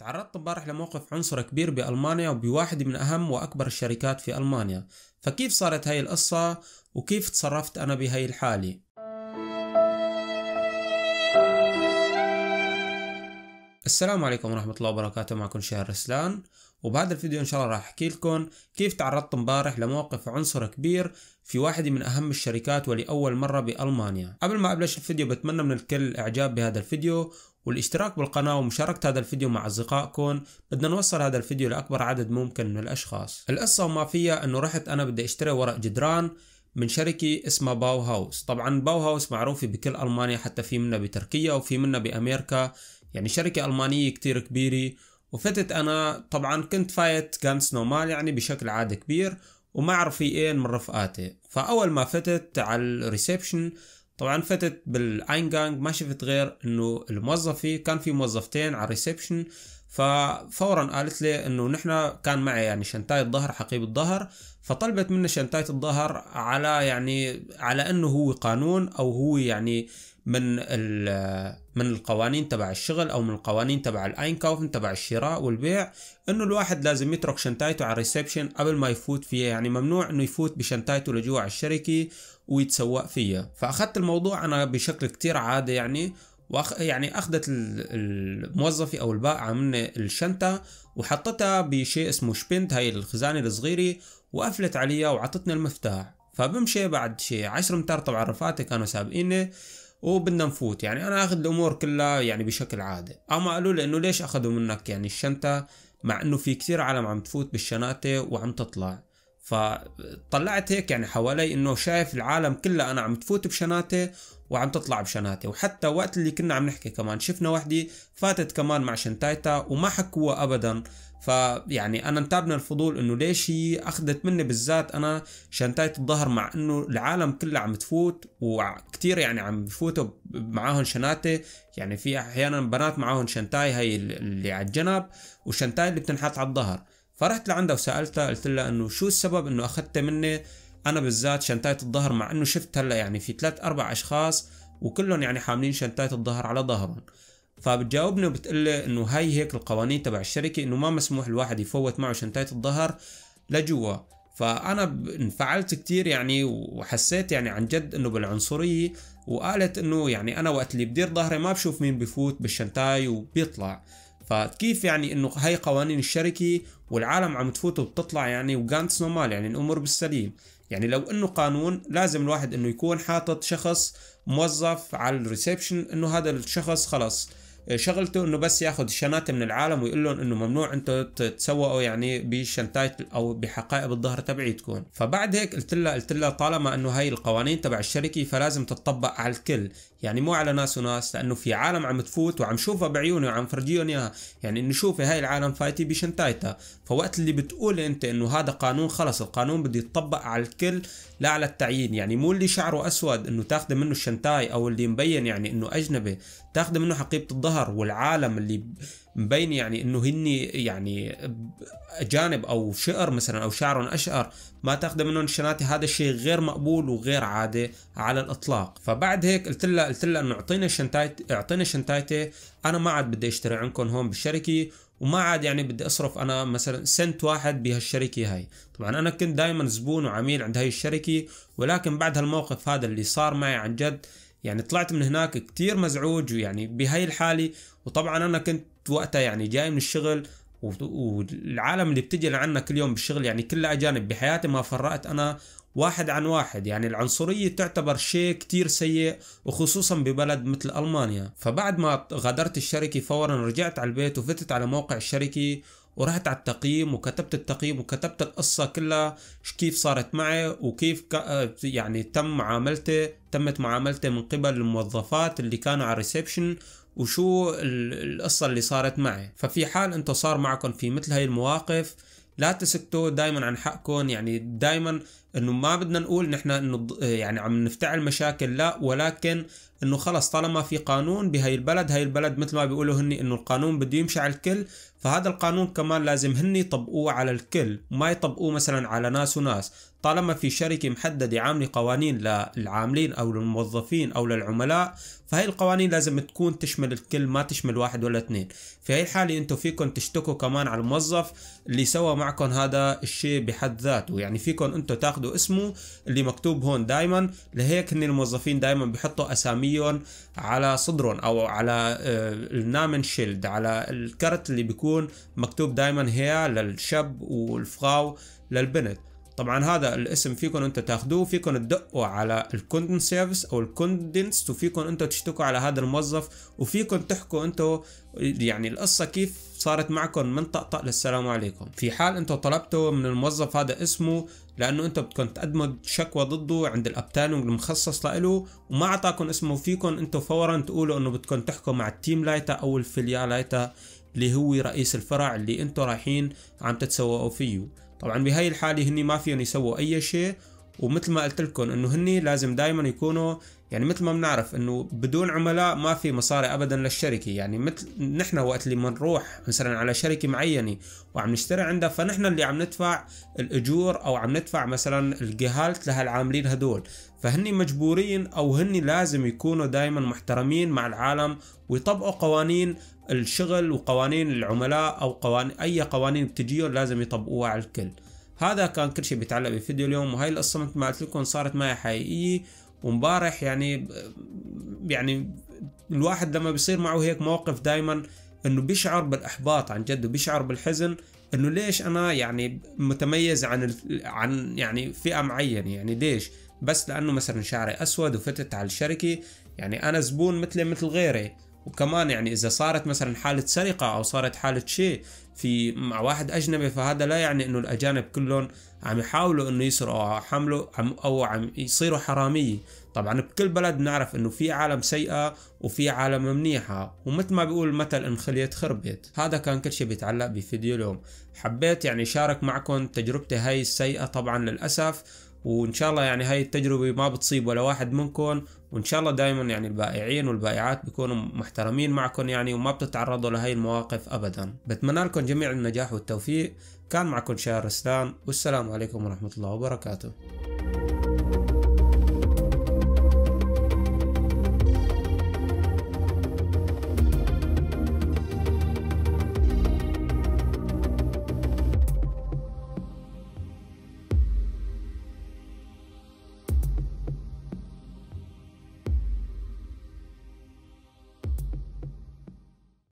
تعرضت امبارح لموقف عنصر كبير بألمانيا وبواحد من أهم وأكبر الشركات في ألمانيا فكيف صارت هاي القصة وكيف تصرفت أنا بهاي الحالة السلام عليكم ورحمة الله وبركاته معكم شهر رسلان وبهذا الفيديو إن شاء الله راح أحكي لكم كيف تعرضت امبارح لموقف عنصر كبير في واحدة من أهم الشركات ولأول مرة بألمانيا قبل ما أبلش الفيديو بتمنى من الكل الإعجاب بهذا الفيديو والاشتراك بالقناة ومشاركة هذا الفيديو مع أصدقائكم بدنا نوصل هذا الفيديو لأكبر عدد ممكن من الأشخاص القصة وما فيها أنه رحت أنا بدي أشتري ورق جدران من شركة اسمها باو هاوس طبعا باو هاوس معروفة بكل ألمانيا حتى في منها بتركيا وفي منها بأمريكا يعني شركة ألمانية كتير كبيرة وفتت أنا طبعا كنت فايت جانس نومال يعني بشكل عادي كبير ومع اين من رفقاتي فأول ما فتت على الريسبشن طبعا فتت بالاينجانج ما شفت غير انه الموظف كان في موظفتين على الريسبشن ففورا قالت لي انه نحن كان معي يعني شنتاية الظهر حقيبة الظهر فطلبت منه شنتاية الظهر على يعني على انه هو قانون او هو يعني من من القوانين تبع الشغل او من القوانين تبع الاينكاوفن تبع الشراء والبيع انه الواحد لازم يترك شنطايته على الريسبشن قبل ما يفوت فيها يعني ممنوع انه يفوت بشنطايته لجوا على الشركه ويتسوق فيها فاخذت الموضوع انا بشكل كتير عادي يعني وأخ... يعني اخذت الموظفه او البائعه من الشنطه وحطتها بشيء اسمه شبنت هاي الخزانه الصغيره وقفلت عليها وعطتني المفتاح فبمشي بعد شيء 10 متر طبعا رفقاتي كانوا سابقيني وبدنا نفوت يعني انا اخذ الامور كلها يعني بشكل عادي اما قالوا لي انه ليش اخذوا منك يعني الشنطه مع انه في كثير عالم عم تفوت بالشناتة وعم تطلع فطلعت هيك يعني حوالي انه شايف العالم كله انا عم تفوت بشناتة وعم تطلع بشناتة وحتى وقت اللي كنا عم نحكي كمان شفنا وحدة فاتت كمان مع شنتايتا وما حكوها ابدا فيعني انا انتابني الفضول انه ليش هي اخذت مني بالذات انا شنتايه الظهر مع انه العالم كله عم تفوت وكثير يعني عم بفوتوا معاهم شناتي يعني في احيانا بنات معاهم شنتاي هي اللي على الجنب وشنتاي اللي بتنحط على الظهر فرحت لعندها وسالتها قلت لها انه شو السبب انه اخذت مني انا بالذات شنتايه الظهر مع انه شفت هلا يعني في ثلاث اربع اشخاص وكلهم يعني حاملين شنتايه الظهر على ظهرهم فبتجاوبني وبتقول انه هاي هيك القوانين تبع الشركه انه ما مسموح الواحد يفوت معه شنطاية الظهر لجوا فانا انفعلت كثير يعني وحسيت يعني عن جد انه بالعنصريه وقالت انه يعني انا وقت اللي بدير ظهري ما بشوف مين بفوت بالشنطاي وبيطلع فكيف يعني انه هاي قوانين الشركه والعالم عم تفوت وبتطلع يعني وجانتس نومال يعني الامور بالسليم يعني لو انه قانون لازم الواحد انه يكون حاطط شخص موظف على الريسبشن انه هذا الشخص خلص شغلته انه بس ياخذ شنات من العالم ويقول لهم انه ممنوع انتم تتسوقوا يعني بالشنتات او بحقائب الظهر تبعيتكم فبعد هيك قلت لها قلت لها طالما انه هاي القوانين تبع الشركه فلازم تتطبق على الكل يعني مو على ناس وناس لانه في عالم عم تفوت وعم شوفها بعيوني وعم فرجيهم اياها يعني انه شوفي هاي العالم فايتي بشنتايتها فوقت اللي بتقولي انت انه هذا قانون خلص القانون بده يتطبق على الكل لا على التعيين يعني مو اللي شعره اسود انه تاخذ منه الشنتاي او اللي مبين يعني انه اجنبي تاخذ منه حقيبه الظهر الظهر والعالم اللي مبين يعني انه هن يعني اجانب او شعر مثلا او شعرهم اشقر ما تاخذ منهم شناتي هذا الشيء غير مقبول وغير عادي على الاطلاق فبعد هيك قلت لها قلت لها انه اعطينا شنتايتي اعطينا شنتايتي انا ما عاد بدي اشتري عندكم هون بالشركه وما عاد يعني بدي اصرف انا مثلا سنت واحد بهالشركه هاي طبعا انا كنت دائما زبون وعميل عند هاي الشركه ولكن بعد هالموقف هذا اللي صار معي عن جد يعني طلعت من هناك كتير مزعوج ويعني بهاي الحالة وطبعا أنا كنت وقتها يعني جاي من الشغل والعالم اللي بتجي لعنا كل يوم بالشغل يعني كلها أجانب بحياتي ما فرقت أنا واحد عن واحد يعني العنصرية تعتبر شيء كتير سيء وخصوصا ببلد مثل ألمانيا فبعد ما غادرت الشركة فورا رجعت على البيت وفتت على موقع الشركة ورحت على التقييم وكتبت التقييم وكتبت القصة كلها كيف صارت معي وكيف آه، يعني تم معاملتي تمت معاملتي من قبل الموظفات اللي كانوا على الريسبشن وشو القصة اللي صارت معي ففي حال انتو صار معكم في مثل هاي المواقف لا تسكتوا دائما عن حقكم يعني دائما انه ما بدنا نقول نحن انه يعني عم نفتعل مشاكل لا ولكن انه خلص طالما في قانون بهي البلد هي البلد مثل ما بيقولوا هني انه القانون بده يمشي على الكل فهذا القانون كمان لازم هن يطبقوه على الكل وما يطبقوه مثلا على ناس وناس طالما في شركة محددة عاملة قوانين للعاملين أو للموظفين أو للعملاء فهي القوانين لازم تكون تشمل الكل ما تشمل واحد ولا اثنين في هي الحالة انتم فيكم تشتكوا كمان على الموظف اللي سوى معكم هذا الشيء بحد ذاته يعني فيكم انتم تاخذوا اسمه اللي مكتوب هون دائما لهيك هن الموظفين دائما بحطوا اساميهم على صدرهم او على آه، النامن شيلد على الكرت اللي بيكون يكون مكتوب دائما هي للشاب والفراو للبنت طبعا هذا الاسم فيكم انت تاخذوه فيكم تدقوا على الكوندن سيرفيس او الكوندنس وفيكم انتم تشتكوا على هذا الموظف وفيكم تحكوا انتم يعني القصه كيف صارت معكم من طقطق للسلام عليكم في حال انتم طلبتوا من الموظف هذا اسمه لانه انتم بدكم تقدموا شكوى ضده عند الابتانونج المخصص له وما اعطاكم اسمه فيكم انتم فورا تقولوا انه بدكم تحكوا مع التيم لايتا او الفيليا لايتا اللي هو رئيس الفرع اللي انتم رايحين عم تتسوقوا فيه طبعا بهاي الحالة هني ما فيهم يسووا اي شيء ومثل ما قلت لكم انه هني لازم دائما يكونوا يعني مثل ما بنعرف انه بدون عملاء ما في مصاري ابدا للشركه يعني مثل نحن وقت اللي بنروح مثلا على شركه معينه وعم نشتري عندها فنحن اللي عم ندفع الاجور او عم ندفع مثلا الجهالت لهالعاملين هدول فهن مجبورين او هن لازم يكونوا دائما محترمين مع العالم ويطبقوا قوانين الشغل وقوانين العملاء او قوانين اي قوانين بتجيهم لازم يطبقوها على الكل هذا كان كل شيء بيتعلق بفيديو اليوم وهي القصه مثل ما قلت لكم صارت معي حقيقيه ومبارح يعني يعني الواحد لما بيصير معه هيك موقف دائما انه بيشعر بالاحباط عن جد وبيشعر بالحزن انه ليش انا يعني متميز عن عن يعني فئه معينه يعني ليش بس لانه مثلا شعري اسود وفتت على الشركه يعني انا زبون مثلي مثل غيري وكمان يعني اذا صارت مثلا حاله سرقه او صارت حاله شيء في مع واحد اجنبي فهذا لا يعني انه الاجانب كلهم عم يحاولوا انه يسرقوا او حملوا او عم يصيروا حراميه طبعا بكل بلد بنعرف انه في عالم سيئه وفي عالم منيحه ومثل ما بيقول المثل ان خليت خربت هذا كان كل شيء بيتعلق بفيديو اليوم حبيت يعني شارك معكم تجربتي هاي السيئه طبعا للاسف وان شاء الله يعني هاي التجربه ما بتصيب ولا واحد منكم وان شاء الله دائما يعني البائعين والبائعات بيكونوا محترمين معكم يعني وما بتتعرضوا لهي المواقف ابدا بتمنى لكم جميع النجاح والتوفيق كان معكم شاهر رسلان والسلام عليكم ورحمه الله وبركاته